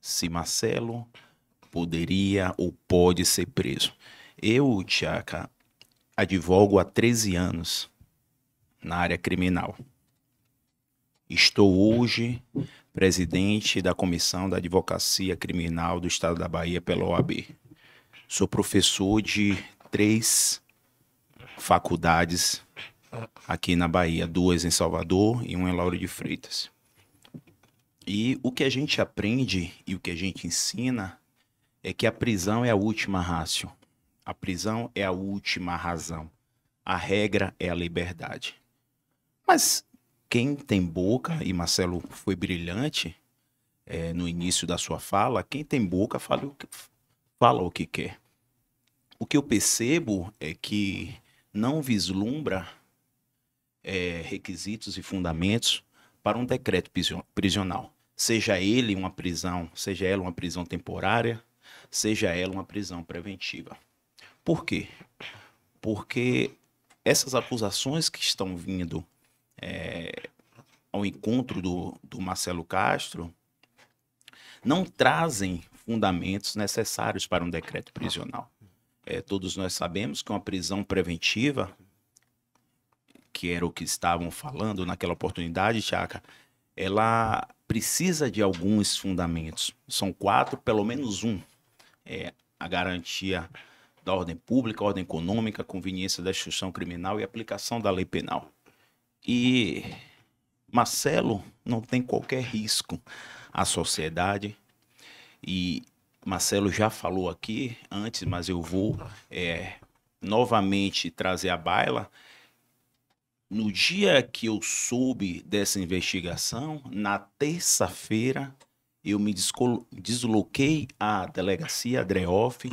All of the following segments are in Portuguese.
se Marcelo poderia ou pode ser preso. Eu, Tiaca, advogo há 13 anos na área criminal. Estou hoje presidente da Comissão da Advocacia Criminal do Estado da Bahia pela OAB. Sou professor de três faculdades aqui na Bahia, duas em Salvador e uma em Lauro de Freitas. E o que a gente aprende e o que a gente ensina é que a prisão é a última rácio. A prisão é a última razão. A regra é a liberdade. Mas quem tem boca, e Marcelo foi brilhante é, no início da sua fala, quem tem boca fala o, que, fala o que quer. O que eu percebo é que não vislumbra é, requisitos e fundamentos para um decreto prisional seja ele uma prisão, seja ela uma prisão temporária, seja ela uma prisão preventiva. Por quê? Porque essas acusações que estão vindo é, ao encontro do, do Marcelo Castro não trazem fundamentos necessários para um decreto prisional. É, todos nós sabemos que uma prisão preventiva, que era o que estavam falando naquela oportunidade, Chaca, ela precisa de alguns fundamentos. São quatro, pelo menos um. É a garantia da ordem pública, ordem econômica, conveniência da instituição criminal e aplicação da lei penal. E Marcelo não tem qualquer risco à sociedade. E Marcelo já falou aqui antes, mas eu vou é, novamente trazer a baila no dia que eu soube dessa investigação, na terça-feira, eu me desloquei à delegacia Dreoff,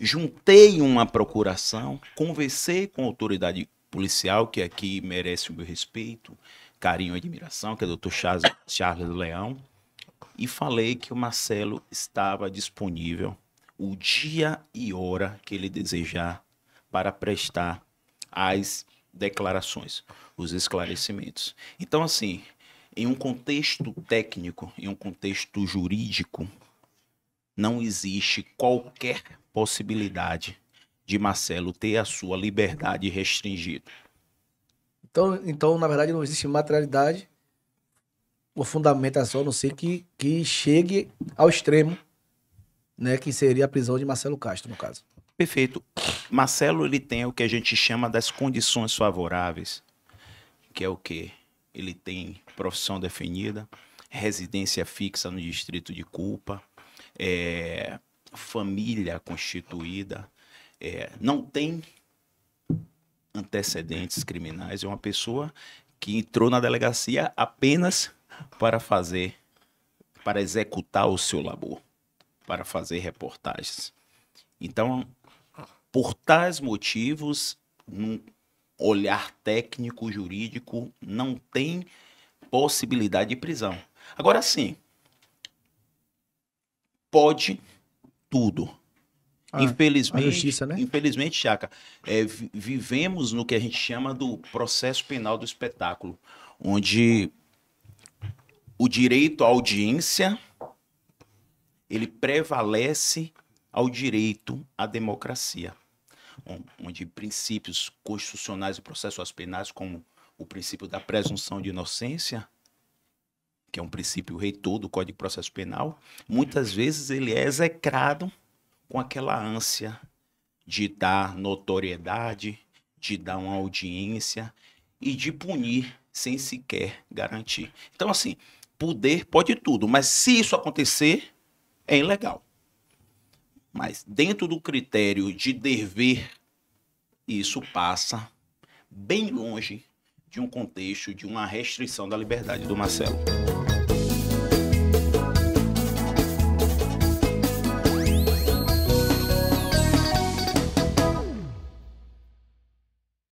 juntei uma procuração, conversei com a autoridade policial, que aqui merece o meu respeito, carinho e admiração, que é o doutor Charles, Charles Leão, e falei que o Marcelo estava disponível o dia e hora que ele desejar para prestar as declarações, os esclarecimentos. Então, assim, em um contexto técnico, em um contexto jurídico, não existe qualquer possibilidade de Marcelo ter a sua liberdade restringida. Então, então na verdade, não existe materialidade, uma fundamentação, a é não ser que, que chegue ao extremo, né, que seria a prisão de Marcelo Castro, no caso. Perfeito. Marcelo ele tem o que a gente chama das condições favoráveis, que é o quê? Ele tem profissão definida, residência fixa no distrito de culpa, é, família constituída, é, não tem antecedentes criminais, é uma pessoa que entrou na delegacia apenas para fazer, para executar o seu labor, para fazer reportagens. Então, por tais motivos, num olhar técnico jurídico, não tem possibilidade de prisão. Agora sim, pode tudo. Ah, infelizmente, justiça, né? infelizmente, Chaca, é, vivemos no que a gente chama do processo penal do espetáculo, onde o direito à audiência ele prevalece ao direito à democracia onde princípios constitucionais e processuais penais, como o princípio da presunção de inocência, que é um princípio reitor do Código de Processo Penal, muitas vezes ele é execrado com aquela ânsia de dar notoriedade, de dar uma audiência e de punir sem sequer garantir. Então, assim, poder pode tudo, mas se isso acontecer, é ilegal. Mas dentro do critério de dever, isso passa bem longe de um contexto de uma restrição da liberdade do Marcelo.